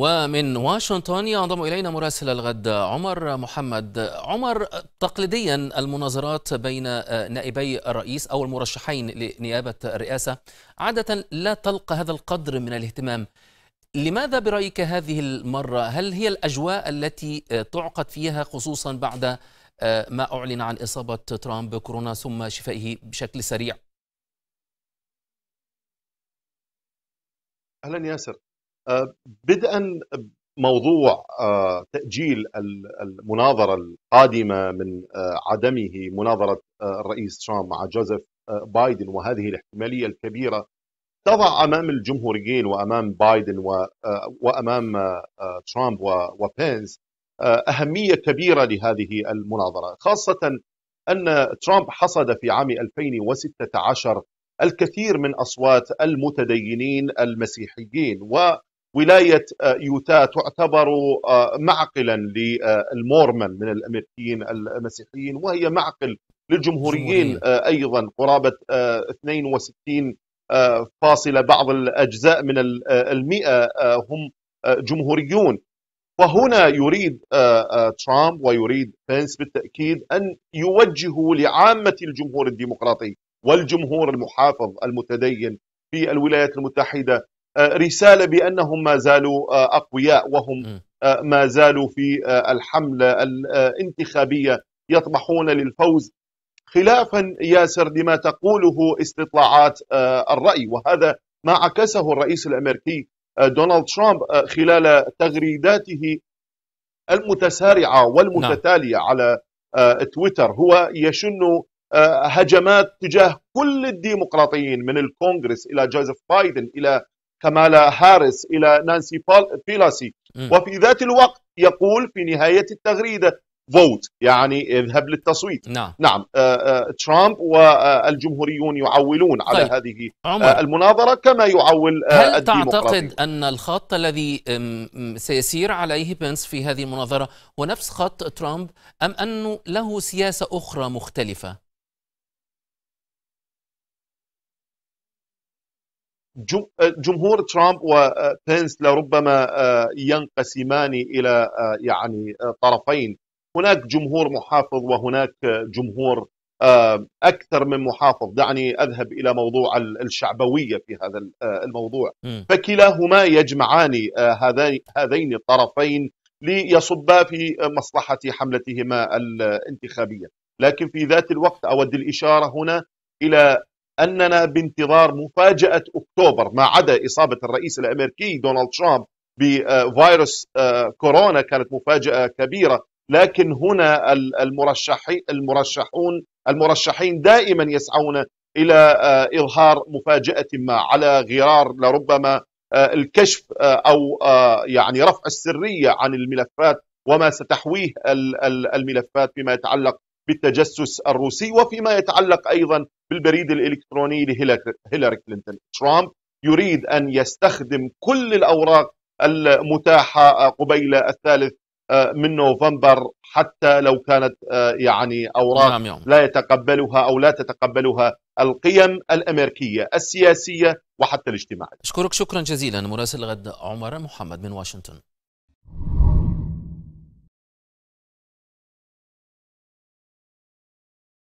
ومن واشنطن ينضم إلينا مراسل الغد عمر محمد عمر تقليديا المناظرات بين آه، نائبي الرئيس أو المرشحين لنيابة الرئاسة عادة لا تلقى هذا القدر من الاهتمام لماذا برأيك هذه المرة هل هي الأجواء التي آه، تعقد فيها خصوصا بعد آه، ما أعلن عن إصابة ترامب بكورونا ثم شفائه بشكل سريع أهلا ياسر بدءا موضوع آه، تأجيل المناظرة القادمة من آه، عدمه مناظرة آه، الرئيس ترامب مع جوزيف بايدن وهذه الاحتمالية الكبيرة تضع أمام الجمهوريين وأمام بايدن وأمام ترامب وبينز أهمية كبيرة لهذه المناظرة خاصة أن ترامب حصد في عام 2016 الكثير من أصوات المتدينين المسيحيين و ولاية آه، يوتا تعتبر آه، معقلا للمورمن من الأمريكيين المسيحيين وهي معقل للجمهوريين آه، أيضا قرابة 62 فاصلة بعض الأجزاء من المئة هم جمهوريون وهنا يريد ترامب ويريد بنس بالتأكيد أن يوجهوا لعامة الجمهور الديمقراطي والجمهور المحافظ المتدين في الولايات المتحدة آه، رساله بانهم ما زالوا آه، اقوياء وهم آه، ما زالوا في الحمله الانتخابيه يطمحون للفوز خلافا ياسر لما تقوله استطلاعات الراي وهذا ما عكسه الرئيس الامريكي دونالد ترامب خلال تغريداته المتسارعه والمتتاليه نعم. على تويتر هو يشن هجمات تجاه كل الديمقراطيين من الكونغرس الى جوزيف بايدن الى كمالا هاريس إلى نانسي بيلاسي وفي ذات الوقت يقول في نهاية التغريدة فوت يعني اذهب للتصويت نعم, نعم. آآ آه، آآ آه، ترامب والجمهوريون يعولون طيب. على هذه آه، المناظرة كما يعول هل تعتقد أن الخط الذي سيسير عليه بنس في هذه المناظرة هو نفس خط ترامب أم أنه له سياسة أخرى مختلفة؟ آه، جمهور ترامب وبنس آه، لربما آه، ينقسمان الى يعني طرفين هناك جمهور محافظ وهناك جمهور اكثر من محافظ دعني اذهب الى موضوع الشعبويه في هذا الموضوع فكلاهما يجمعان هذين الطرفين ليصبا في مصلحه حملتهما الانتخابيه لكن في ذات الوقت اود الاشاره هنا الى أننا بانتظار مفاجأة أكتوبر ما عدا إصابة الرئيس الأمريكي دونالد ترامب بفيروس آه، كورونا كانت مفاجأة كبيرة لكن هنا المرشحين المرشحون المرشحين دائما يسعون إلى آه، إظهار مفاجأة ما على غرار لربما آه، الكشف أو يعني رفع السرية عن الملفات وما ستحويه الملفات فيما يتعلق بالتجسس الروسي وفيما يتعلق ايضا بالبريد الالكتروني لهيلاري كلينتون ترامب يريد ان يستخدم كل الاوراق المتاحه آه، قبيل الثالث آه، من نوفمبر حتى لو كانت آه، يعني اوراق نعم، لا يتقبلها او لا تتقبلها القيم الامريكيه السياسيه وحتى الاجتماعيه. اشكرك شكرا جزيلا مراسل غد عمر محمد من واشنطن.